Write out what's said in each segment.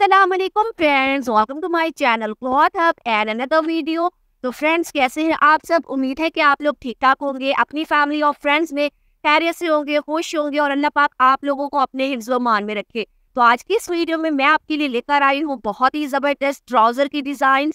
Aslam friends welcome to my channel Cloth Hub and another video तो friends कैसे हैं आप सब उम्मीद है कि आप लोग ठीक ठाक होंगे अपनी फैमिली और फ्रेंड्स में खैरियत से होंगे खुश होंगे और अल्लाह पाक आप लोगों को अपने हिफ्जमान में रखे तो आज की इस वीडियो में मैं आपके लिए लेकर आई हूँ बहुत ही ज़बरदस्त ट्राउज़र की डिज़ाइन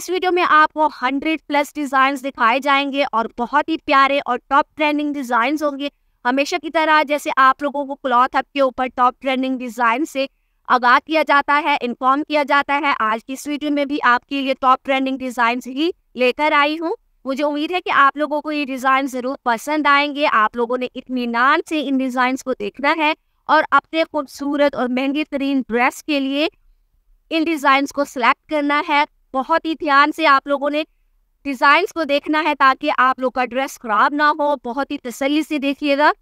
इस वीडियो में आपको हंड्रेड प्लस डिज़ाइन दिखाए जाएंगे और बहुत ही प्यारे और टॉप ट्रेंडिंग डिज़ाइन होंगे हमेशा की तरह जैसे आप लोगों को क्लॉथ हब के ऊपर टॉप ट्रेंडिंग डिज़ाइन से आगाह किया जाता है इन्फॉर्म किया जाता है आज की वीडियो में भी आपके लिए टॉप ट्रेंडिंग डिजाइन ही लेकर आई हूँ मुझे उम्मीद है कि आप लोगों को ये डिज़ाइन ज़रूर पसंद आएंगे आप लोगों ने नान से इन डिजाइन को देखना है और अपने खूबसूरत और महंगी तरीन ड्रेस के लिए इन डिजाइन को सिलेक्ट करना है बहुत ही ध्यान से आप लोगों ने डिजाइन को देखना है ताकि आप लोग का ड्रेस ख़राब ना हो बहुत ही तसली से देखिएगा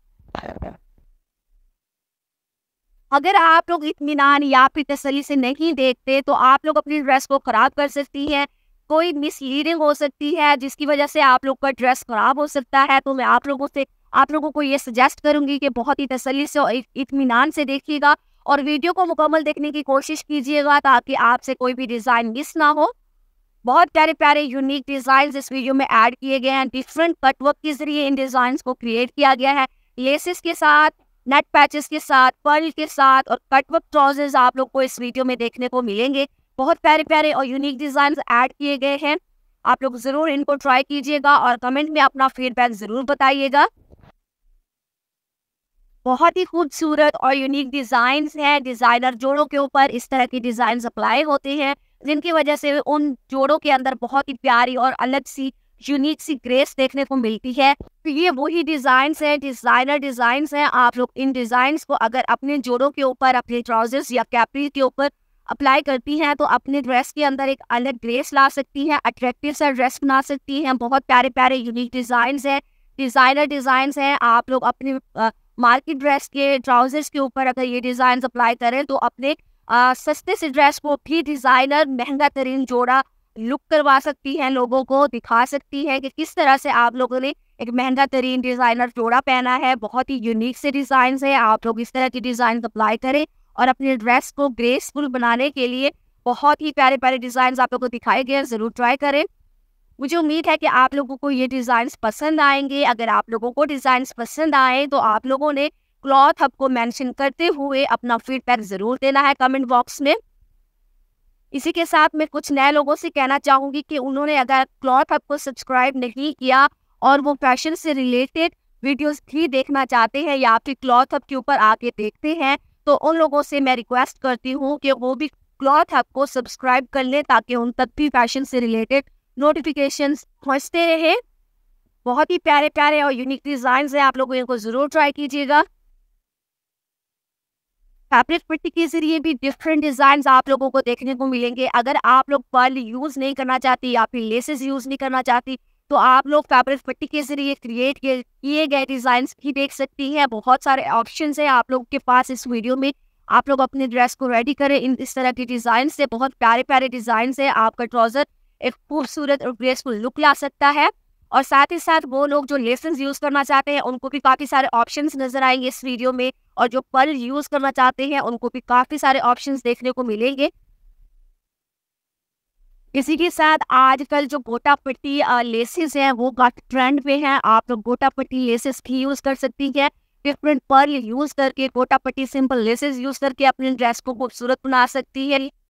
अगर आप लोग इतमान या फिर तसली से नहीं देखते तो आप लोग अपनी ड्रेस को ख़राब कर सकती हैं कोई मिसलीडिंग हो सकती है जिसकी वजह से आप लोग का ड्रेस ख़राब हो सकता है तो मैं आप लोगों से आप लोगों को ये सजेस्ट करूँगी कि बहुत ही तसली से और इतमान से देखिएगा और वीडियो को मुकम्मल देखने की कोशिश कीजिएगा ताकि आपसे कोई भी डिज़ाइन मिस ना हो बहुत प्यारे प्यारे यूनिक डिज़ाइन इस वीडियो में ऐड किए गए हैं डिफरेंट कटवर्क के जरिए इन डिज़ाइन को क्रिएट किया गया है लेसिस के साथ नेट पैचेस के साथ पर्ल के साथ और कटवर्क ट्राउजर्स आप लोग को इस वीडियो में देखने को मिलेंगे बहुत प्यारे प्यारे और यूनिक डिजाइन ऐड किए गए हैं आप लोग जरूर इनको ट्राई कीजिएगा और कमेंट में अपना फीडबैक जरूर बताइएगा बहुत ही खूबसूरत और यूनिक डिजाइन हैं डिजाइनर जोड़ों के ऊपर इस तरह के डिजाइन अप्लाई होते हैं जिनकी वजह से उन जोड़ों के अंदर बहुत ही प्यारी और अलग सी यूनिक सी ग्रेस देखने को मिलती है तो ये वही डिजाइन है डिज़ाइनर डिजाइन है आप लोग इन डिजाइन को अगर अपने जोड़ों के ऊपर अपने ट्राउजर्स या कैपरी के ऊपर अप्लाई करती हैं तो अपने ड्रेस के अंदर एक अलग ग्रेस ला सकती हैं अट्रैक्टिव सा ड्रेस बना सकती हैं बहुत प्यारे प्यारे यूनिक डिजाइन हैं डिज़ाइनर डिजाइन हैं आप लोग अपने मार्केट ड्रेस के ट्राउजर्स के ऊपर अगर ये डिज़ाइन अप्लाई करें तो अपने आ, सस्ते से ड्रेस को भी डिज़ाइनर महंगा तरीन जोड़ा लुक करवा सकती हैं लोगों को दिखा सकती हैं कि किस तरह से आप लोगों ने एक महंगा तरीन डिज़ाइनर जोड़ा पहना है बहुत ही यूनिक से डिज़ाइन है आप लोग इस तरह की डिज़ाइन अप्लाई करें और अपने ड्रेस को ग्रेसफुल बनाने के लिए बहुत ही प्यारे प्यारे डिज़ाइन आप लोगों को दिखाए गए ज़रूर ट्राई करें मुझे उम्मीद है कि आप लोगों को ये डिजाइन पसंद आएंगे अगर आप लोगों को डिजाइन पसंद आए तो आप लोगों ने क्लॉथ हब को मेंशन करते हुए अपना फीडबैक ज़रूर देना है कमेंट बॉक्स में इसी के साथ मैं कुछ नए लोगों से कहना चाहूंगी कि उन्होंने अगर क्लॉथ आपको सब्सक्राइब नहीं किया और वो फैशन से रिलेटेड वीडियोस भी देखना चाहते हैं या फिर क्लॉथ हब के ऊपर आके देखते हैं तो उन लोगों से मैं रिक्वेस्ट करती हूँ कि वो भी क्लॉथ हब को सब्सक्राइब कर लें ताकि उन तक भी फैशन से रिलेटेड नोटिफिकेशन पहुँचते रहे बहुत ही प्यारे प्यारे और यूनिक डिज़ाइन हैं आप लोग इनको ज़रूर ट्राई कीजिएगा फैब्रिक पट्टी के जरिए भी डिफरेंट डिजाइन आप लोगों को देखने को मिलेंगे अगर आप लोग पर्ल यूज नहीं करना चाहती या फिर लेसेस यूज नहीं करना चाहती तो आप लोग फैब्रिक पट्टी के जरिए क्रिएट किए गए डिजाइन भी देख सकती हैं बहुत सारे ऑप्शन है आप लोग के पास इस वीडियो में आप लोग अपने ड्रेस को रेडी करें इन इस तरह के डिजाइन से बहुत प्यारे प्यारे डिजाइन है आपका ट्राउजर एक खूबसूरत और ग्रेसफुल लुक ला सकता है और साथ ही साथ वो लोग जो लेसन यूज करना चाहते हैं उनको भी काफी सारे ऑप्शन नजर आएंगे इस वीडियो में और जो पल यूज करना चाहते हैं उनको भी काफी सारे ऑप्शन देखने को मिलेंगे इसी के साथ आजकल जो गोटा पट्टी लेसेस हैं वो काफी ट्रेंड में हैं आप लोग गोटा पट्टी लेसेस भी यूज कर सकती हैं डिफरेंट पर्ल यूज करके गोटा पट्टी सिंपल लेसेस यूज करके अपने ड्रेस को खूबसूरत बना सकती है